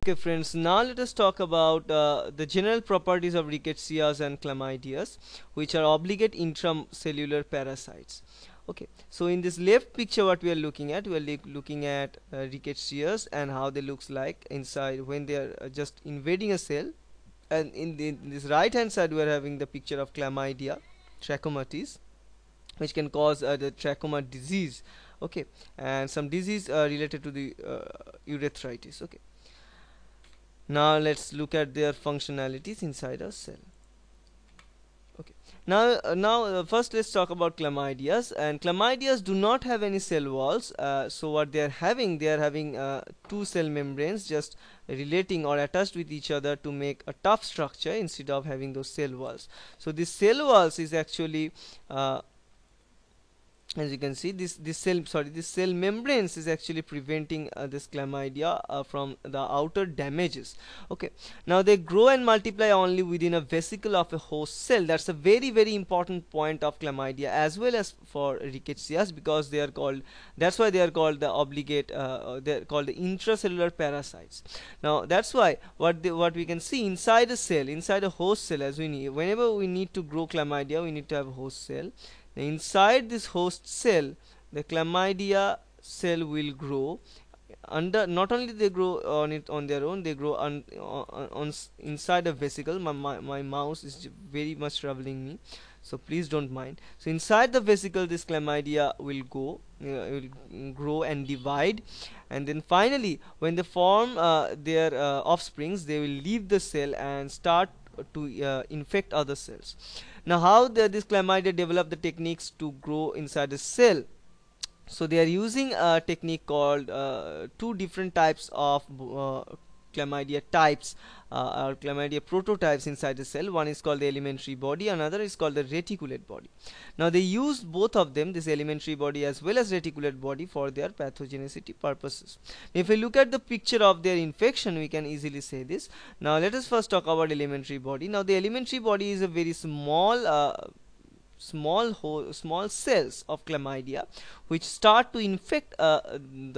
Okay friends, now let us talk about uh, the general properties of rickettsias and chlamydias which are obligate intracellular parasites. Okay, so in this left picture what we are looking at, we are looking at uh, and how they looks like inside when they are uh, just invading a cell and in, the, in this right hand side we are having the picture of chlamydia trachomatis which can cause uh, the trachoma disease okay and some disease uh, related to the uh, urethritis okay now let's look at their functionalities inside our cell okay now uh, now uh, first let's talk about chlamydias and chlamydias do not have any cell walls uh, so what they are having they are having uh, two cell membranes just relating or attached with each other to make a tough structure instead of having those cell walls so this cell walls is actually uh, as you can see this this cell sorry this cell membranes is actually preventing uh, this chlamydia uh, from the outer damages okay now they grow and multiply only within a vesicle of a host cell that's a very very important point of chlamydia as well as for rickettsias because they are called that's why they are called the obligate uh, uh they're called the intracellular parasites now that's why what what we can see inside a cell inside a host cell as we need whenever we need to grow chlamydia we need to have a host cell inside this host cell the chlamydia cell will grow under not only they grow on it on their own they grow on, on, on inside a vesicle my, my, my mouse is very much troubling me so please don't mind so inside the vesicle this chlamydia will go uh, will grow and divide and then finally when they form uh, their uh, offsprings they will leave the cell and start to uh, infect other cells now how the, this chlamydia develop the techniques to grow inside the cell so they are using a technique called uh, two different types of uh, chlamydia types uh, or chlamydia prototypes inside the cell one is called the elementary body another is called the reticulate body now they use both of them this elementary body as well as reticulate body for their pathogenicity purposes if we look at the picture of their infection we can easily say this now let us first talk about elementary body now the elementary body is a very small uh, small small cells of chlamydia which start to infect uh,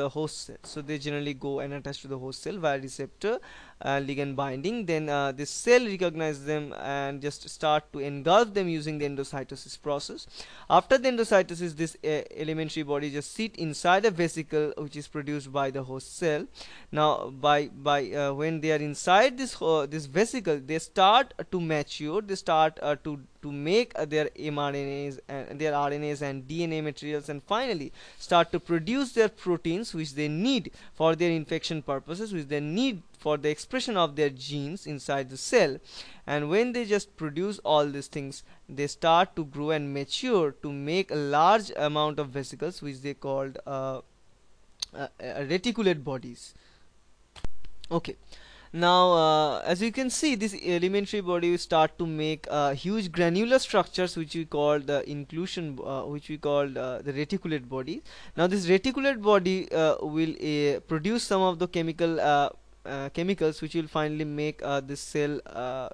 the host cell so they generally go and attach to the host cell via receptor uh, ligand binding then uh, this cell recognizes them and just start to engulf them using the endocytosis process after the endocytosis this uh, elementary body just sit inside a vesicle which is produced by the host cell now by by when they are inside this this vesicle they start to mature they start to to make uh, their mRNAs and their RNAs and DNA materials and finally start to produce their proteins which they need for their infection purposes which they need for the expression of their genes inside the cell and when they just produce all these things they start to grow and mature to make a large amount of vesicles which they called uh, uh, uh reticulate bodies okay now uh, as you can see this elementary body start to make uh, huge granular structures which we call the inclusion uh, which we call uh, the reticulate body now this reticulate body uh, will produce some of the chemical uh, chemicals which will finally make uh, this cell uh,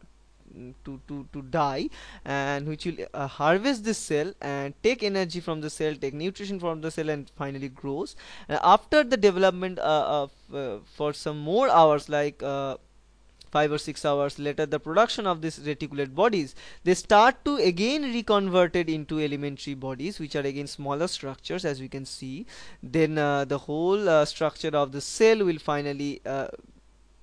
to, to, to die and which will uh, harvest this cell and take energy from the cell take nutrition from the cell and finally grows and after the development uh, of, uh, for some more hours like five or six hours later the production of these reticulate bodies they start to again reconverted into elementary bodies which are again smaller structures as we can see then uh, the whole uh, structure of the cell will finally uh,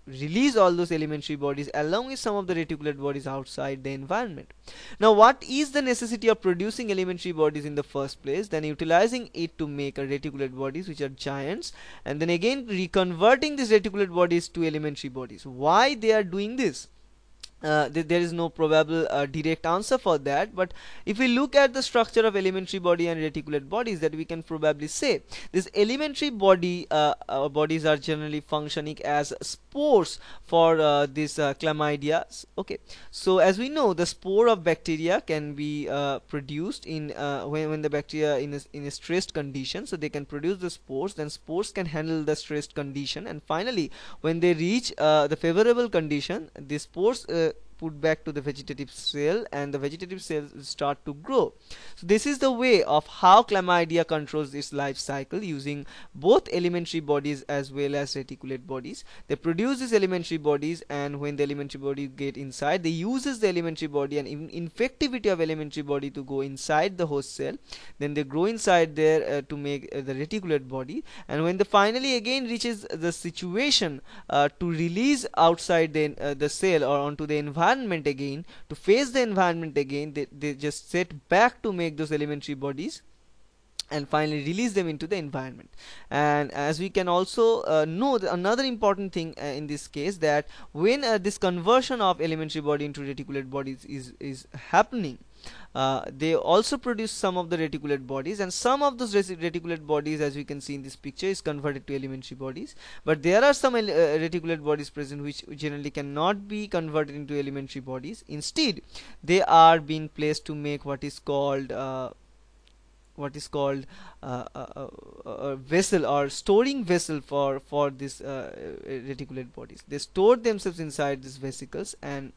release all those elementary bodies along with some of the reticulate bodies outside the environment. Now what is the necessity of producing elementary bodies in the first place then utilizing it to make a reticulate bodies which are giants and then again reconverting these reticulate bodies to elementary bodies. Why they are doing this? Uh, th there is no probable uh, direct answer for that but if we look at the structure of elementary body and reticulate bodies that we can probably say this elementary body uh, uh, bodies are generally functioning as spores for uh, this uh, chlamydia okay so as we know the spore of bacteria can be produced in when, when the bacteria in a, in a stressed condition so they can produce the spores then spores can handle the stressed condition and finally when they reach the favorable condition the spores put back to the vegetative cell and the vegetative cells start to grow so this is the way of how chlamydia controls its life cycle using both elementary bodies as well as reticulate bodies they produce these elementary bodies and when the elementary body get inside they uses the elementary body and in infectivity of elementary body to go inside the host cell then they grow inside there uh, to make uh, the reticulate body and when they finally again reaches the situation uh, to release outside the, uh, the cell or onto the environment environment again to face the environment again they, they just set back to make those elementary bodies and finally release them into the environment and as we can also uh, know another important thing uh, in this case that when uh, this conversion of elementary body into reticulate bodies is is happening uh, they also produce some of the reticulate bodies and some of those reticulate bodies as we can see in this picture is converted to elementary bodies but there are some uh, reticulate bodies present which generally cannot be converted into elementary bodies instead they are being placed to make what is called uh, what is called uh, a, uh, uh, a, a, vessel or storing vessel for for these uh, reticulate bodies they store themselves inside these vesicles and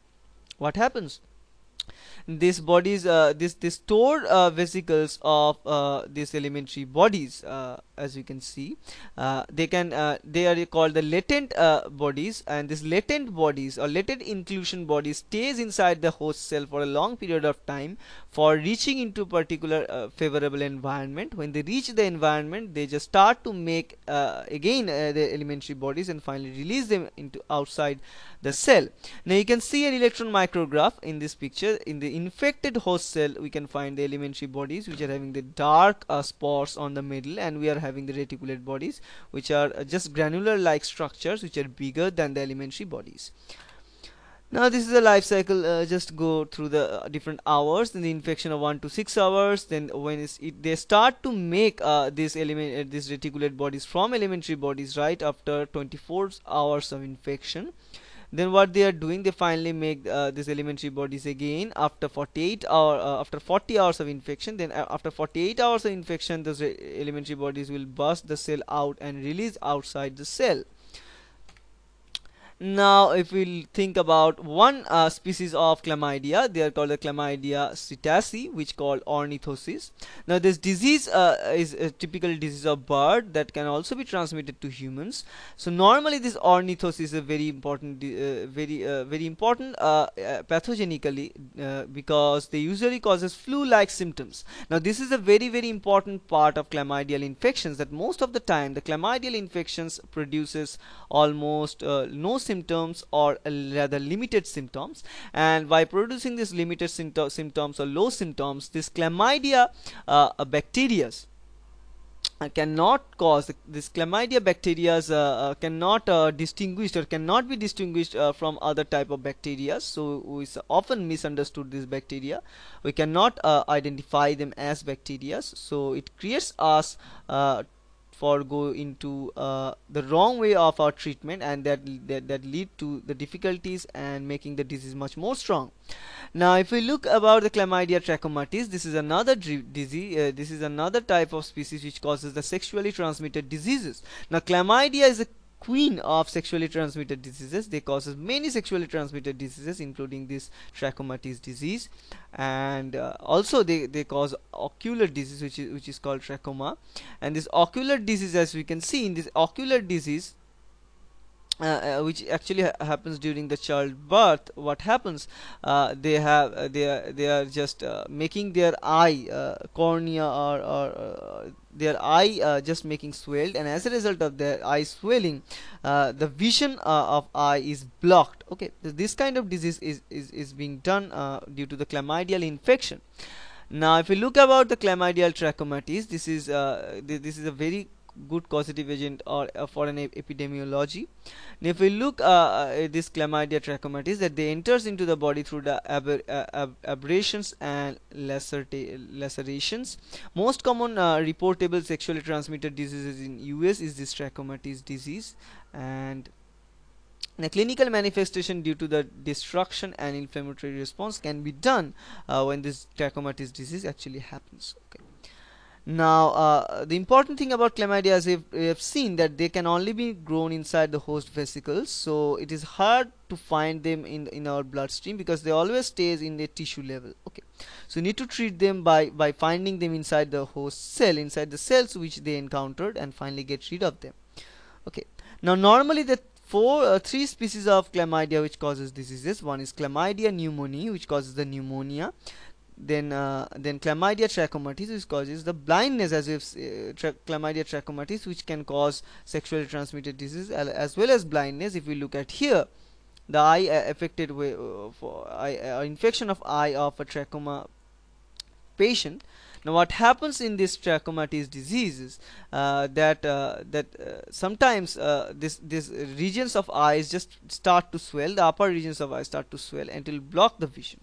what happens this bodies uh, this this stored uh, vesicles of uh, these elementary bodies uh, as you can see uh, they can uh, they are called the latent bodies and this latent bodies or latent inclusion body stays inside the host cell for a long period of time for reaching into particular favorable environment when they reach the environment they just start to make again the elementary bodies and finally release them into outside the cell now you can see an electron micrograph in this picture in the infected host cell we can find the elementary bodies which are having the dark uh, spots on the middle and we are having the reticulate bodies which are uh, just granular like structures which are bigger than the elementary bodies now this is the life cycle uh, just go through the uh, different hours in the infection of 1 to 6 hours then when it, they start to make uh, this element uh, this reticulate bodies from elementary bodies right after 24 hours of infection then what they are doing they finally make uh, these elementary bodies again after 48 hour uh, after 40 hours of infection then uh, after 48 hours of infection those uh, elementary bodies will burst the cell out and release outside the cell now if we think about one uh, species of chlamydia, they are called the chlamydia cetaceae which called ornithosis. Now this disease uh, is a typical disease of bird that can also be transmitted to humans. So normally this ornithosis is a very important, uh, very uh, very important uh, uh, pathogenically because they usually causes flu-like symptoms. Now this is a very very important part of chlamydial infections that most of the time the chlamydial infections produces almost no symptoms symptoms or rather limited symptoms and by producing these limited symptoms or low symptoms this chlamydia uh, bacteria uh, cannot cause this chlamydia bacteria uh, uh, cannot uh, or cannot be distinguished uh, from other type of bacteria so we often misunderstood This bacteria we cannot uh, identify them as bacteria so it creates us or go into uh, the wrong way of our treatment and that, that that lead to the difficulties and making the disease much more strong now if we look about the chlamydia trachomatis this is another disease uh, this is another type of species which causes the sexually transmitted diseases now chlamydia is a queen of sexually transmitted diseases they causes many sexually transmitted diseases including this trachomatis disease and uh, also they, they cause ocular disease which is which is called trachoma and this ocular disease as we can see in this ocular disease uh, uh, which actually ha happens during the child birth. what happens uh, they have uh, they are, they are just uh, making their eye uh, cornea or, or their eye just making swelled and as a result of their eye swelling the vision of eye is blocked okay this kind of disease is is, is being done due to the chlamydial infection now if you look about the chlamydial trachomatis this is th this is a very good causative agent or uh, for an ep epidemiology Now, if we look uh, at uh, this chlamydia trachomatis that they enters into the body through the ab uh, abrasions and lacerations most common uh, reportable sexually transmitted diseases in US is this trachomatis disease and the clinical manifestation due to the destruction and inflammatory response can be done uh, when this trachomatis disease actually happens. Okay. Now, uh, the important thing about chlamydia is we have seen that they can only be grown inside the host vesicles, so it is hard to find them in in our bloodstream because they always stays in the tissue level. Okay, so you need to treat them by by finding them inside the host cell, inside the cells which they encountered, and finally get rid of them. Okay, now normally the four uh, three species of chlamydia which causes diseases one is chlamydia pneumoniae which causes the pneumonia then uh, then chlamydia trachomatis which causes the blindness as if uh, tra chlamydia trachomatis which can cause sexually transmitted disease as well as blindness if we look at here the eye uh, affected uh, for eye, uh, infection of eye of a trachoma patient now what happens in this trachomatis diseases uh, that uh, that uh, sometimes this this regions of eyes just start to swell the upper regions of eyes start to swell until block the vision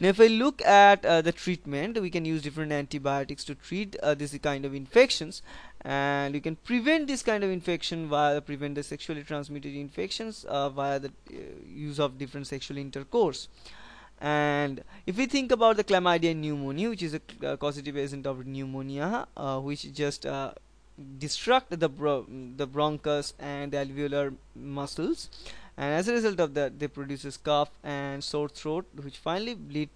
now if I look at uh, the treatment we can use different antibiotics to treat uh, this kind of infections and we can prevent this kind of infection via prevent the sexually transmitted infections uh, via the uh, use of different sexual intercourse and if we think about the chlamydia pneumonia which is a uh, causative agent of pneumonia uh, which just destruct the bro the bronchus and the alveolar muscles and as a result of that they produce a cough and sore throat which finally lead